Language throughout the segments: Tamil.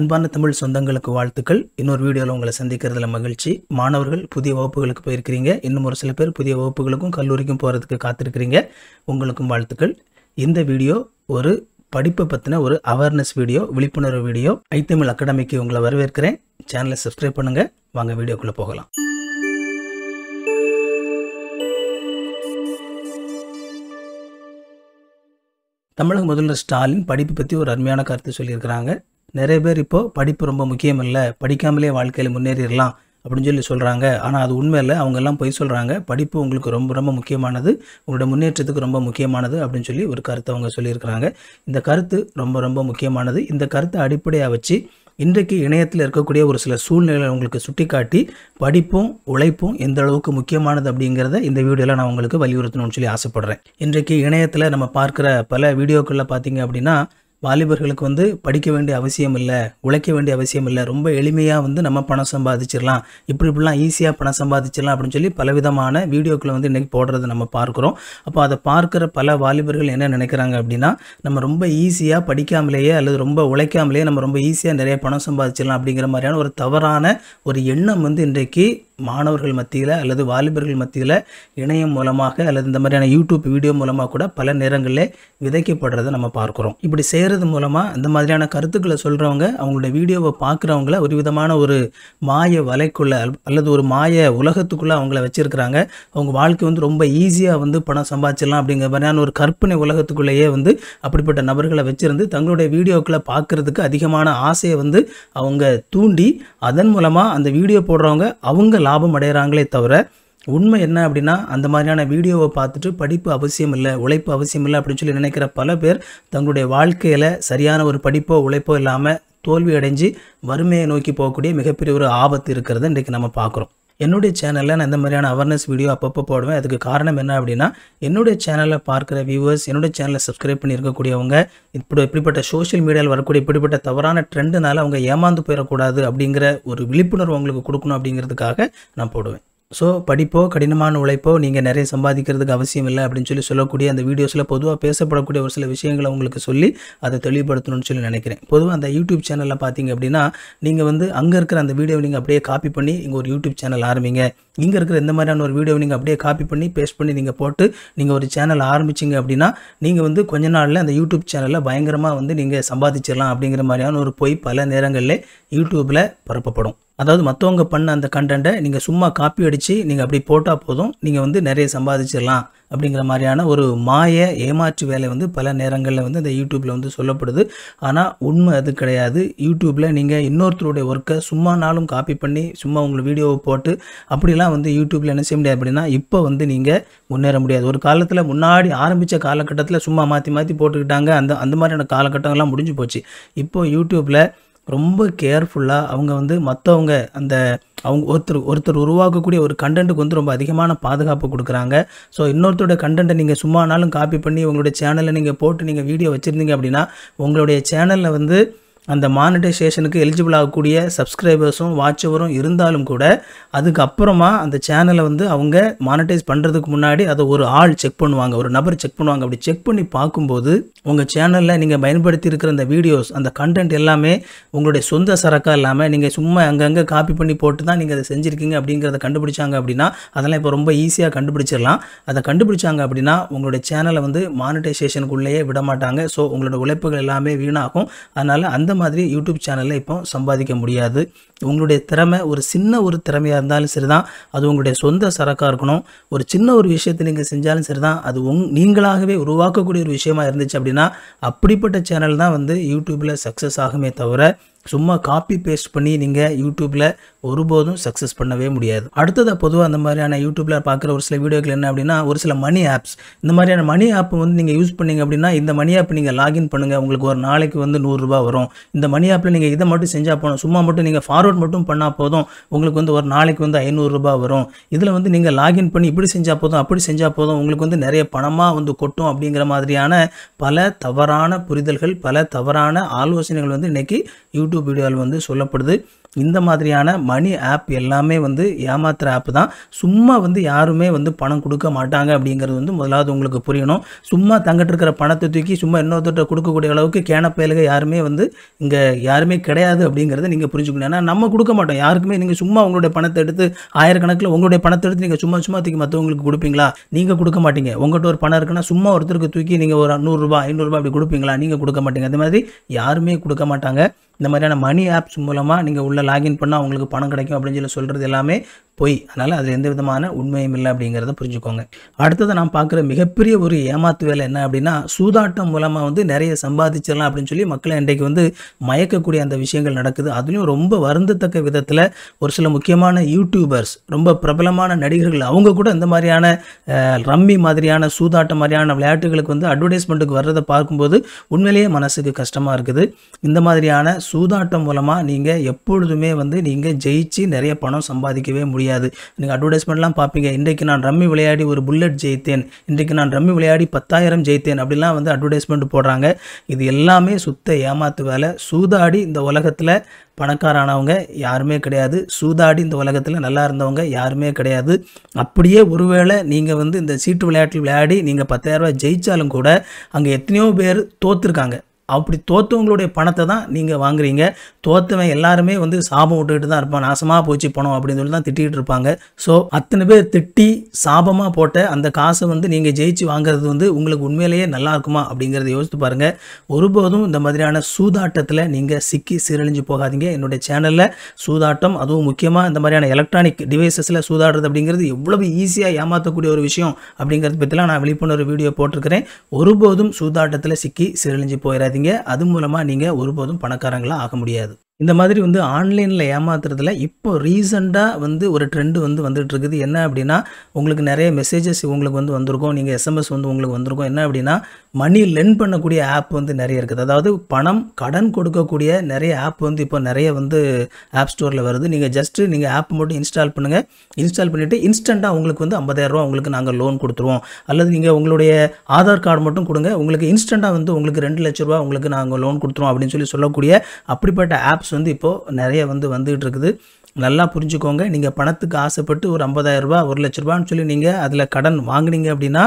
அன்பான தமிழ் சொந்தங்களுக்கு வாழ்த்துக்கள் இன்னொரு வீடியோவில் உங்களை சந்திக்கிறதுல மகிழ்ச்சி மாணவர்கள் புதிய வகுப்புகளுக்கு போயிருக்கிறீங்க இன்னும் ஒரு சில பேர் புதிய வகுப்புகளுக்கும் கல்லூரிக்கும் போகிறதுக்கு காத்திருக்கிறீங்க உங்களுக்கும் வாழ்த்துக்கள் இந்த வீடியோ ஒரு படிப்பை பற்றின ஒரு அவேர்னஸ் வீடியோ விழிப்புணர்வு வீடியோ ஐத்தமிழ் அகாடமிக்கு உங்களை வரவேற்கிறேன் சேனலை சப்ஸ்கிரைப் பண்ணுங்கள் வாங்க வீடியோக்குள்ளே போகலாம் தமிழக முதல்வர் ஸ்டாலின் படிப்பு பற்றி ஒரு அருமையான கருத்து சொல்லியிருக்கிறாங்க நிறைய பேர் இப்போது படிப்பு ரொம்ப முக்கியம் இல்லை படிக்காமலே வாழ்க்கையில் முன்னேறிடலாம் அப்படின்னு சொல்லி சொல்கிறாங்க ஆனால் அது உண்மையில் அவங்க எல்லாம் பொய் சொல்கிறாங்க படிப்பு உங்களுக்கு ரொம்ப ரொம்ப முக்கியமானது உங்களோட முன்னேற்றத்துக்கு ரொம்ப முக்கியமானது அப்படின்னு சொல்லி ஒரு கருத்தை அவங்க சொல்லியிருக்கிறாங்க இந்த கருத்து ரொம்ப ரொம்ப முக்கியமானது இந்த கருத்தை அடிப்படையாக வச்சு இன்றைக்கு இணையத்தில் இருக்கக்கூடிய ஒரு சில சூழ்நிலைகளை உங்களுக்கு சுட்டிக்காட்டி படிப்பும் உழைப்பும் எந்த அளவுக்கு முக்கியமானது அப்படிங்கிறத இந்த வீடியோவில் நான் உங்களுக்கு வலியுறுத்தணும்னு சொல்லி ஆசைப்பட்றேன் இன்றைக்கு இணையத்தில் நம்ம பார்க்குற பல வீடியோக்களில் பார்த்தீங்க அப்படின்னா வாலிபர்களுக்கு வந்து படிக்க வேண்டிய அவசியம் இல்லை உழைக்க வேண்டிய அவசியம் இல்லை ரொம்ப எளிமையாக வந்து நம்ம பணம் சம்பாதிச்சிடலாம் இப்படி இப்படிலாம் ஈஸியாக பணம் சம்பாதிச்சிடலாம் அப்படின்னு சொல்லி பலவிதமான வீடியோக்களை வந்து இன்றைக்கி போடுறத நம்ம பார்க்குறோம் அப்போ அதை பார்க்குற பல வாலிபர்கள் என்ன நினைக்கிறாங்க அப்படின்னா நம்ம ரொம்ப ஈஸியாக படிக்காமலேயே அல்லது ரொம்ப உழைக்காமலேயே நம்ம ரொம்ப ஈஸியாக நிறைய பணம் சம்பாதிச்சிடலாம் அப்படிங்கிற மாதிரியான ஒரு தவறான ஒரு எண்ணம் வந்து இன்றைக்கு மாணவர்கள் மத்தியில் அல்லது வாலிபர்கள் மத்தியில் இணையம் மூலமாக அல்லது இந்த மாதிரியான யூடியூப் வீடியோ மூலமாக கூட பல நேரங்களில் விதைக்கப்படுறதை நம்ம பார்க்குறோம் இப்படி செய்கிறது மூலமாக இந்த மாதிரியான கருத்துக்களை சொல்கிறவங்க அவங்களுடைய வீடியோவை பார்க்குறவங்கள ஒரு விதமான ஒரு மாய வலைக்குள்ளே அல்லது ஒரு மாய உலகத்துக்குள்ளே அவங்கள வச்சுருக்கிறாங்க அவங்க வாழ்க்கை வந்து ரொம்ப ஈஸியாக வந்து பணம் சம்பாதிச்சிடலாம் அப்படிங்கிற மாதிரியான ஒரு கற்பனை உலகத்துக்குள்ளேயே வந்து அப்படிப்பட்ட நபர்களை வச்சுருந்து தங்களுடைய வீடியோக்களை பார்க்குறதுக்கு அதிகமான ஆசையை வந்து அவங்க தூண்டி அதன் மூலமாக அந்த வீடியோ போடுறவங்க அவங்க லாபம் அடைகிறாங்களே தவிர உண்மை என்ன அப்படின்னா அந்த மாதிரியான வீடியோவை பார்த்துட்டு படிப்பு அவசியம் இல்லை உழைப்பு அவசியம் இல்லை அப்படின்னு சொல்லி நினைக்கிற பல பேர் தங்களுடைய வாழ்க்கையில் சரியான ஒரு படிப்போ உழைப்போ இல்லாமல் தோல்வி அடைஞ்சு வறுமையை நோக்கி போகக்கூடிய மிகப்பெரிய ஒரு ஆபத்து இருக்கிறத இன்றைக்கு நம்ம பார்க்குறோம் என்னுடைய சேனலில் நான் இந்த மாதிரியான அவேர்னஸ் வீடியோ அப்பப்போ போடுவேன் அதுக்கு காரணம் என்ன அப்படின்னா என்னுடைய சேனலில் பார்க்குற வியூவர்ஸ் என்னுடைய சேனலை சப்ஸ்கிரைப் பண்ணியிருக்கக்கூடியவங்க இப்படி இப்படிப்பட்ட சோஷியல் மீடியாவில் வரக்கூடிய இப்படிப்பட்ட தவறான ட்ரெண்டுனால அவங்க ஏமாந்து போயிடக்கூடாது அப்படிங்கிற ஒரு விழிப்புணர்வு அவங்களுக்கு கொடுக்கணும் அப்படிங்கிறதுக்காக நான் போடுவேன் ஸோ படிப்போ கடினமான உழைப்போ நீங்கள் நிறைய சம்பாதிக்கிறதுக்கு அவசியம் இல்லை அப்படின்னு சொல்லி சொல்லக்கூடிய அந்த வீடியோஸில் பொதுவாக பேசப்படக்கூடிய ஒரு சில விஷயங்களை உங்களுக்கு சொல்லி அதை தெளிவுபடுத்தணும்னு சொல்லி நினைக்கிறேன் பொதுவாக அந்த யூடியூப் சேனலில் பார்த்தீங்க அப்படின்னா நீங்கள் வந்து அங்கே இருக்கிற அந்த வீடியோவை நீங்கள் அப்படியே காப்பி பண்ணி இங்கே ஒரு யூடியூப் சேனல் ஆரம்பிங்க இங்கே இருக்கிற இந்த மாதிரியான ஒரு வீடியோவை நீங்கள் அப்படியே காப்பி பண்ணி பேஸ்ட் பண்ணி நீங்கள் போட்டு நீங்கள் ஒரு சேனல் ஆரம்பிச்சிங்க அப்படின்னா நீங்கள் வந்து கொஞ்ச நாளில் அந்த யூடியூப் சேனலில் பயங்கரமாக வந்து நீங்கள் சம்பாதிச்சிடலாம் அப்படிங்கிற மாதிரியான ஒரு பொய் பல நேரங்களில் யூடியூப்பில் பரப்பப்படும் அதாவது மற்றவங்க பண்ண அந்த கண்டென்ட்டை நீங்கள் சும்மா காப்பி அடித்து நீங்கள் அப்படி போட்டால் போதும் நீங்கள் வந்து நிறைய சம்பாதிச்சிடலாம் அப்படிங்கிற மாதிரியான ஒரு மாய ஏமாற்று வேலை வந்து பல நேரங்களில் வந்து இந்த யூடியூப்பில் வந்து சொல்லப்படுது ஆனால் உண்மை அது கிடையாது யூடியூப்பில் நீங்கள் இன்னொருத்தருடைய ஒர்க்கை சும்மா நாளும் காப்பி பண்ணி சும்மா உங்களை வீடியோவை போட்டு அப்படிலாம் வந்து யூடியூப்பில் என்ன செய்ய முடியாது அப்படின்னா இப்போ வந்து நீங்கள் முன்னேற முடியாது ஒரு காலத்தில் முன்னாடி ஆரம்பித்த காலகட்டத்தில் சும்மா மாற்றி மாற்றி போட்டுக்கிட்டாங்க அந்த அந்த மாதிரியான காலகட்டங்கள்லாம் முடிஞ்சு போச்சு இப்போ யூடியூப்பில் ரொம்ப கேர்ஃபுல்லாக அவங்க வந்து மற்றவங்க அந்த அவங்க ஒருத்தர் ஒருத்தர் உருவாக்கக்கூடிய ஒரு கண்டென்ட்டுக்கு வந்து ரொம்ப அதிகமான பாதுகாப்பு கொடுக்குறாங்க ஸோ இன்னொருத்தரோட கண்டென்ட்டை நீங்கள் சும்மானாலும் காப்பி பண்ணி உங்களுடைய சேனலில் நீங்கள் போட்டு நீங்கள் வீடியோ வச்சுருந்தீங்க அப்படின்னா உங்களுடைய சேனலில் வந்து அந்த மானிட்டைசேஷனுக்கு எலிஜிபிள் ஆகக்கூடிய சப்ஸ்கிரைபர்ஸும் வாட்சவரும் இருந்தாலும் கூட அதுக்கப்புறமா அந்த சேனலை வந்து அவங்க மானிட்டைஸ் பண்ணுறதுக்கு முன்னாடி அதை ஒரு ஆள் செக் பண்ணுவாங்க ஒரு நபர் செக் பண்ணுவாங்க அப்படி செக் பண்ணி பார்க்கும்போது உங்கள் சேனலில் நீங்கள் பயன்படுத்தி இருக்கிற அந்த வீடியோஸ் அந்த கண்டென்ட் எல்லாமே உங்களுடைய சொந்த சரக்காக இல்லாமல் நீங்கள் சும்மா அங்கங்கே காப்பி பண்ணி போட்டு தான் நீங்கள் அதை செஞ்சுருக்கீங்க அப்படிங்கிறத கண்டுபிடிச்சாங்க அப்படின்னா அதெல்லாம் இப்போ ரொம்ப ஈஸியாக கண்டுபிடிச்சிடலாம் அதை கண்டுபிடிச்சாங்க அப்படின்னா உங்களுடைய சேனலை வந்து மானிட்டைசேஷனுக்குள்ளேயே விட மாட்டாங்க ஸோ உங்களோட உழைப்புகள் எல்லாமே வீணாகும் அதனால் அந்த மாதிரி யூடியூப் சேனலில் இப்போ சம்பாதிக்க முடியாது உங்களுடைய திறமை ஒரு சின்ன ஒரு திறமையாக இருந்தாலும் சரி தான் அது உங்களுடைய சொந்த சரக்காக இருக்கணும் ஒரு சின்ன ஒரு விஷயத்தை நீங்கள் செஞ்சாலும் சரி தான் அது உங் நீங்களாகவே உருவாக்கக்கூடிய ஒரு விஷயமா இருந்துச்சு அப்படின்னா அப்படிப்பட்ட சேனல் தான் வந்து யூடியூப்பில் சக்ஸஸ் ஆகுமே தவிர சும்மா காப்பி பேஸ்ட் பண்ணி நீங்கள் யூடியூப்பில் ஒருபோதும் சக்ஸஸ் பண்ணவே முடியாது அடுத்ததாக பொதுவாக அந்த மாதிரியான யூடியூப்பில் பார்க்குற ஒரு சில வீடியோக்கள் என்ன அப்படின்னா ஒரு சில மணி ஆப்ஸ் இந்த மாதிரியான மணி ஆப் வந்து நீங்கள் யூஸ் பண்ணீங்க அப்படின்னா இந்த மணி ஆப் நீங்கள் லாகின் பண்ணுங்கள் உங்களுக்கு ஒரு நாளைக்கு வந்து நூறுரூபா வரும் இந்த மணி ஆப்பில் நீங்கள் இதை மட்டும் செஞ்சால் போகணும் சும்மா மட்டும் நீங்கள் ஃபார்வர்ட் மட்டும் பண்ணால் போதும் உங்களுக்கு வந்து ஒரு நாளைக்கு வந்து ஐநூறுரூபா வரும் இதில் வந்து நீங்கள் லாகின் பண்ணி இப்படி செஞ்சால் போதும் அப்படி செஞ்சால் போதும் உங்களுக்கு வந்து நிறைய பணமாக வந்து கொட்டும் அப்படிங்கிற மாதிரியான பல தவறான புரிதல்கள் பல தவறான ஆலோசனைகள் வந்து இன்றைக்கி யூடியூப் யூடியூப் வீடியோவில் வந்து சொல்லப்படுது இந்த மாதிரியான மணி ஆப் எல்லாமே வந்து ஏமாத்துகிற ஆப் தான் சும்மா வந்து யாருமே வந்து பணம் கொடுக்க மாட்டாங்க அப்படிங்கிறது வந்து முதலாவது உங்களுக்கு புரியணும் சும்மா தங்கிட்டு இருக்கிற பணத்தை தூக்கி சும்மா இன்னொருத்தர்கிட்ட கொடுக்கக்கூடிய அளவுக்கு கேனப்பயலுக யாருமே வந்து இங்கே யாருமே கிடையாது அப்படிங்கிறத நீங்கள் புரிஞ்சுக்கணும் ஏன்னா நம்ம கொடுக்க மாட்டோம் யாருக்குமே நீங்கள் சும்மா உங்களுடைய பணத்தை எடுத்து ஆயிரக்கணக்கில் உங்களுடைய பணத்தை எடுத்து நீங்கள் சும்மா சும்மா தூக்கி மற்றவங்களுக்கு கொடுப்பீங்களா நீங்கள் கொடுக்க மாட்டீங்க உங்கள்கிட்ட ஒரு பணம் இருக்குன்னா சும்மா ஒருத்தருக்கு தூக்கி நீங்கள் ஒரு நூறுரூபா ஐநூறுரூபா அப்படி கொடுப்பீங்களா நீங்கள் கொடுக்க மாட்டீங்க அது மாதிரி யாருமே கொடுக்க மாட்டாங்க இந்த மாதிரியான மணி ஆப்ஸ் மூலமாக நீங்கள் உள்ளே லாகின் பண்ணால் அவங்களுக்கு பணம் கிடைக்கும் அப்படின்னு சொல்லி சொல்கிறது எல்லாமே பொய் அதனால் அதில் எந்த விதமான உண்மையும் இல்லை அப்படிங்கிறத புரிஞ்சுக்கோங்க அடுத்ததை நான் பார்க்குற மிகப்பெரிய ஒரு ஏமாத்து வேலை என்ன அப்படின்னா சூதாட்டம் மூலமாக வந்து நிறைய சம்பாதிச்சிடலாம் அப்படின்னு சொல்லி மக்களை இன்றைக்கு வந்து மயக்கக்கூடிய அந்த விஷயங்கள் நடக்குது அதுலேயும் ரொம்ப வருந்தத்தக்க விதத்தில் ஒரு சில முக்கியமான யூடியூபர்ஸ் ரொம்ப பிரபலமான நடிகர்கள் அவங்க கூட இந்த மாதிரியான ரம்மி மாதிரியான சூதாட்டம் மாதிரியான விளையாட்டுகளுக்கு வந்து அட்வர்டைஸ்மெண்ட்டுக்கு வர்றதை பார்க்கும்போது உண்மையிலேயே மனசுக்கு கஷ்டமாக இருக்குது இந்த மாதிரியான சூதாட்டம் மூலமாக நீங்கள் எப்பொழுதுமே வந்து நீங்கள் ஜெயிச்சு நிறைய பணம் சம்பாதிக்கவே முடியாது முடியாது நீங்கள் அட்வர்டைஸ்மெண்ட்லாம் பார்ப்பீங்க இன்றைக்கு நான் ரம்மி விளையாடி ஒரு புல்லட் ஜெயித்தேன் இன்றைக்கு நான் ரம்மி விளையாடி பத்தாயிரம் ஜெயித்தேன் அப்படிலாம் வந்து அட்வர்டைஸ்மெண்ட் போடுறாங்க இது எல்லாமே சுத்த ஏமாத்து வேலை சூதாடி இந்த உலகத்தில் பணக்காரானவங்க யாருமே கிடையாது சூதாடி இந்த உலகத்தில் நல்லா இருந்தவங்க யாருமே கிடையாது அப்படியே ஒருவேளை நீங்கள் வந்து இந்த சீட்டு விளையாட்டில் விளையாடி நீங்கள் பத்தாயிரரூபா ஜெயித்தாலும் கூட அங்கே எத்தனையோ பேர் தோற்றுருக்காங்க அப்படி தோற்றவங்களுடைய பணத்தை தான் நீங்கள் வாங்குறீங்க தோற்றவன் எல்லாருமே வந்து சாபம் விட்டுக்கிட்டு தான் இருப்பான் நாசமாக போச்சு பணம் அப்படின்னு சொல்லி தான் திட்டிகிட்டு இருப்பாங்க ஸோ அத்தனை பேர் திட்டி சாபமாக போட்ட அந்த காசை வந்து நீங்கள் ஜெயிச்சு வாங்குறது வந்து உங்களுக்கு உண்மையிலேயே நல்லா இருக்குமா அப்படிங்கிறத யோசித்து பாருங்கள் ஒருபோதும் இந்த மாதிரியான சூதாட்டத்தில் நீங்கள் சிக்கி சீரழிஞ்சு போகாதீங்க என்னுடைய சேனலில் சூதாட்டம் அதுவும் முக்கியமாக இந்த மாதிரியான எலக்ட்ரானிக் டிவைசஸில் சூதாடுறது அப்படிங்கிறது எவ்வளவு ஈஸியாக ஏமாற்றக்கூடிய ஒரு விஷயம் அப்படிங்கிறது பற்றிலாம் நான் விழிப்புணர்வு வீடியோ போட்டிருக்கிறேன் ஒருபோதும் சூதாட்டத்தில் சிக்கி சீரழிஞ்சு போயிடாதீங்க வச்சுக்காதீங்க அது மூலமாக நீங்கள் ஒருபோதும் பணக்காரங்களாக ஆக முடியாது இந்த மாதிரி வந்து ஆன்லைனில் ஏமாத்துறதுல இப்போ ரீசெண்டாக வந்து ஒரு ட்ரெண்டு வந்து வந்துட்டு இருக்குது என்ன அப்படின்னா உங்களுக்கு நிறைய மெசேஜஸ் உங்களுக்கு வந்து வந்திருக்கும் நீங்கள் எஸ்எம்எஸ் வந்து உங்களுக்கு வந்திருக்கும் என்ன அப்படின்னா மணி லென் பண்ணக்கூடிய ஆப் வந்து நிறைய இருக்குது அதாவது பணம் கடன் கொடுக்கக்கூடிய நிறைய ஆப் வந்து இப்போ நிறைய வந்து ஆப் ஸ்டோரில் வருது நீங்கள் ஜஸ்ட்டு நீங்கள் ஆப் மட்டும் இன்ஸ்டால் பண்ணுங்கள் இன்ஸ்டால் பண்ணிவிட்டு இன்ஸ்டண்ட்டாக உங்களுக்கு வந்து ஐம்பதாயிரரூவா உங்களுக்கு நாங்கள் லோன் கொடுத்துருவோம் அல்லது நீங்கள் உங்களுடைய ஆதார் கார்டு மட்டும் கொடுங்க உங்களுக்கு இன்ஸ்டண்ட்டாக வந்து உங்களுக்கு ரெண்டு லட்ச ரூபா உங்களுக்கு நாங்கள் லோன் கொடுத்துருவோம் அப்படின்னு சொல்லி சொல்லக்கூடிய அப்படிப்பட்ட ஆப்ஸ் ஆப்ஸ் வந்து இப்போது நிறைய வந்து வந்துகிட்டு இருக்குது நல்லா புரிஞ்சுக்கோங்க நீங்கள் பணத்துக்கு ஆசைப்பட்டு ஒரு ஐம்பதாயிரரூபா ஒரு லட்ச ரூபான்னு சொல்லி நீங்கள் அதில் கடன் வாங்கினீங்க அப்படின்னா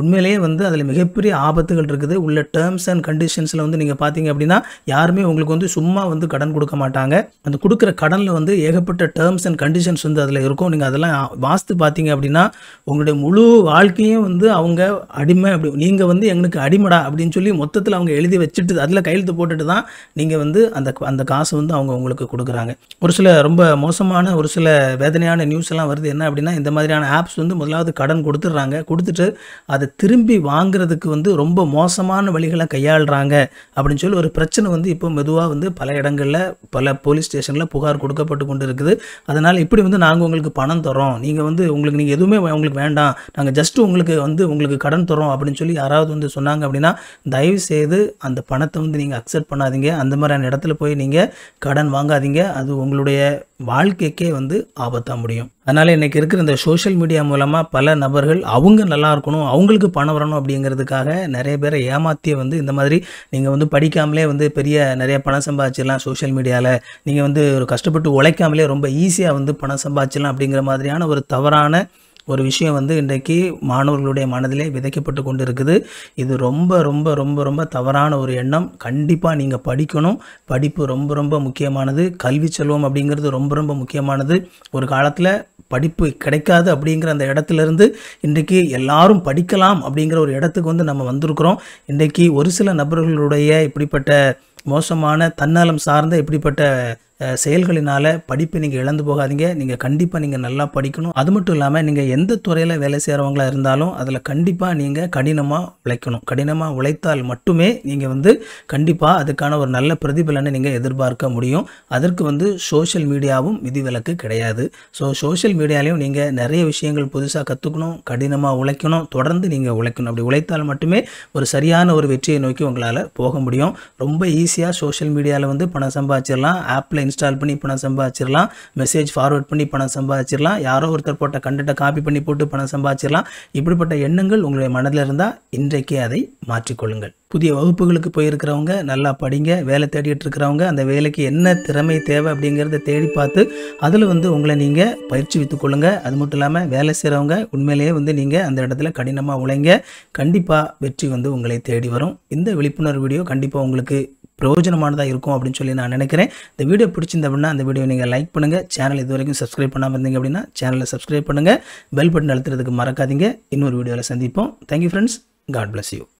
உண்மையிலேயே வந்து அதில் மிகப்பெரிய ஆபத்துகள் இருக்குது உள்ள டேர்ம்ஸ் அண்ட் கண்டிஷன்ஸில் வந்து நீங்கள் பார்த்தீங்க அப்படின்னா யாருமே உங்களுக்கு வந்து சும்மா வந்து கடன் கொடுக்க மாட்டாங்க அந்த கொடுக்குற கடனில் வந்து ஏகப்பட்ட டேர்ம்ஸ் அண்ட் கண்டிஷன்ஸ் வந்து அதில் இருக்கும் நீங்கள் அதெல்லாம் வாஸ்து பார்த்தீங்க அப்படின்னா உங்களுடைய முழு வாழ்க்கையும் வந்து அவங்க அடிமை அப்படி நீங்கள் வந்து எங்களுக்கு அடிமடா அப்படின்னு சொல்லி மொத்தத்தில் அவங்க எழுதி வச்சுட்டு அதில் கையெழுத்து போட்டுட்டு தான் நீங்கள் வந்து அந்த அந்த காசு வந்து அவங்க உங்களுக்கு கொடுக்குறாங்க ஒரு சில ரொம்ப மோசமான ஒரு சில வேதனையான நியூஸ் எல்லாம் வருது என்ன அப்படின்னா இந்த மாதிரியான ஆப்ஸ் வந்து முதலாவது கடன் கொடுத்துட்றாங்க கொடுத்துட்டு அது அதை திரும்பி வாங்குறதுக்கு வந்து ரொம்ப மோசமான வழிகளை கையாளுறாங்க அப்படின்னு சொல்லி ஒரு பிரச்சனை வந்து இப்போ மெதுவாக வந்து பல இடங்களில் பல போலீஸ் ஸ்டேஷனில் புகார் கொடுக்கப்பட்டு கொண்டு இருக்குது அதனால் இப்படி வந்து நாங்கள் உங்களுக்கு பணம் தரோம் நீங்கள் வந்து உங்களுக்கு நீங்கள் எதுவுமே உங்களுக்கு வேண்டாம் நாங்கள் ஜஸ்ட்டு உங்களுக்கு வந்து உங்களுக்கு கடன் தரோம் அப்படின்னு சொல்லி யாராவது வந்து சொன்னாங்க அப்படின்னா தயவு செய்து அந்த பணத்தை வந்து நீங்கள் அக்செப்ட் பண்ணாதீங்க அந்த மாதிரியான இடத்துல போய் நீங்கள் கடன் வாங்காதீங்க அது உங்களுடைய வாழ்க்கைக்கே வந்து ஆபத்தாக முடியும் அதனால் இன்றைக்கி இருக்கிற இந்த சோஷியல் மீடியா மூலமாக பல நபர்கள் அவங்க நல்லா இருக்கணும் அவங்களுக்கு பணம் வரணும் அப்படிங்கிறதுக்காக நிறைய பேரை ஏமாத்திய வந்து இந்த மாதிரி நீங்கள் வந்து படிக்காமலே வந்து பெரிய நிறைய பணம் சம்பாதிச்சிடலாம் சோஷியல் மீடியாவில் நீங்கள் வந்து ஒரு கஷ்டப்பட்டு உழைக்காமலே ரொம்ப ஈஸியாக வந்து பணம் சம்பாதிச்சிடலாம் அப்படிங்கிற மாதிரியான ஒரு தவறான ஒரு விஷயம் வந்து இன்றைக்கு மாணவர்களுடைய மனதிலே விதைக்கப்பட்டு கொண்டு இருக்குது இது ரொம்ப ரொம்ப ரொம்ப ரொம்ப தவறான ஒரு எண்ணம் கண்டிப்பாக நீங்கள் படிக்கணும் படிப்பு ரொம்ப ரொம்ப முக்கியமானது கல்வி செல்வம் அப்படிங்கிறது ரொம்ப ரொம்ப முக்கியமானது ஒரு காலத்தில் படிப்பு கிடைக்காது அப்படிங்கிற அந்த இடத்துலேருந்து இன்றைக்கு எல்லாரும் படிக்கலாம் அப்படிங்கிற ஒரு இடத்துக்கு வந்து நம்ம வந்திருக்கிறோம் இன்றைக்கு ஒரு சில நபர்களுடைய இப்படிப்பட்ட மோசமான தன்னலம் சார்ந்த இப்படிப்பட்ட செயல்களினால் படிப்பை நீங்கள் இழந்து போகாதீங்க நீங்கள் கண்டிப்பாக நீங்கள் நல்லா படிக்கணும் அது மட்டும் இல்லாமல் நீங்கள் எந்த துறையில் வேலை செய்கிறவங்களாக இருந்தாலும் அதில் கண்டிப்பாக நீங்கள் கடினமாக உழைக்கணும் கடினமாக உழைத்தால் மட்டுமே நீங்கள் வந்து கண்டிப்பாக அதுக்கான ஒரு நல்ல பிரதிபலனை நீங்கள் எதிர்பார்க்க முடியும் அதற்கு வந்து சோஷியல் மீடியாவும் விதிவிலக்கு கிடையாது ஸோ சோஷியல் மீடியாலையும் நீங்கள் நிறைய விஷயங்கள் புதுசாக கற்றுக்கணும் கடினமாக உழைக்கணும் தொடர்ந்து நீங்கள் உழைக்கணும் அப்படி உழைத்தால் மட்டுமே ஒரு சரியான ஒரு வெற்றியை நோக்கி உங்களால் போக முடியும் ரொம்ப ஈஸியாக சோஷியல் மீடியாவில் வந்து பணம் சம்பாதிச்சிடலாம் ஆப்பில் இன்ஸ்டால் பண்ணி பணம் சம்பாதிச்சிடலாம் மெசேஜ் ஃபார்வர்ட் பண்ணி பணம் சம்பாதிச்சிடலாம் யாரோ ஒருத்தர் போட்ட கண்டென்ட்டை காப்பி பண்ணி போட்டு பணம் சம்பாதிச்சிடலாம் இப்படிப்பட்ட எண்ணங்கள் உங்களுடைய மனதில் இருந்தால் இன்றைக்கே அதை மாற்றிக்கொள்ளுங்கள் புதிய வகுப்புகளுக்கு போயிருக்கிறவங்க நல்லா படிங்க வேலை தேடிட்டு இருக்கிறவங்க அந்த வேலைக்கு என்ன திறமை தேவை அப்படிங்கிறத தேடி பார்த்து அதில் வந்து உங்களை நீங்கள் பயிற்சி வைத்து கொள்ளுங்கள் அது மட்டும் இல்லாமல் வேலை செய்கிறவங்க உண்மையிலேயே வந்து நீங்கள் அந்த இடத்துல கடினமாக உழைங்க கண்டிப்பாக வெற்றி வந்து உங்களை தேடி வரும் இந்த விழிப்புணர்வு வீடியோ கண்டிப்பாக உங்களுக்கு பிரயோஜனமானதாக இருக்கும் அப்படின்னு சொல்லி நான் நினைக்கிறேன் இந்த வீடியோ பிடிச்சிருந்த அப்படின்னா அந்த வீடியோ நீங்கள் லைக் பண்ணுங்கள் சேனல் இது வரைக்கும் சப்ஸ்கிரைப் பண்ணாமல் இருந்தீங்க அப்படின்னா சேனலை சப்ஸ்கிரைப் பண்ணுங்கள் பெல் பட்டன் அழுத்துறதுக்கு மறக்காதீங்க இன்னொரு வீடியோவில் சந்திப்போம் thank you friends god bless you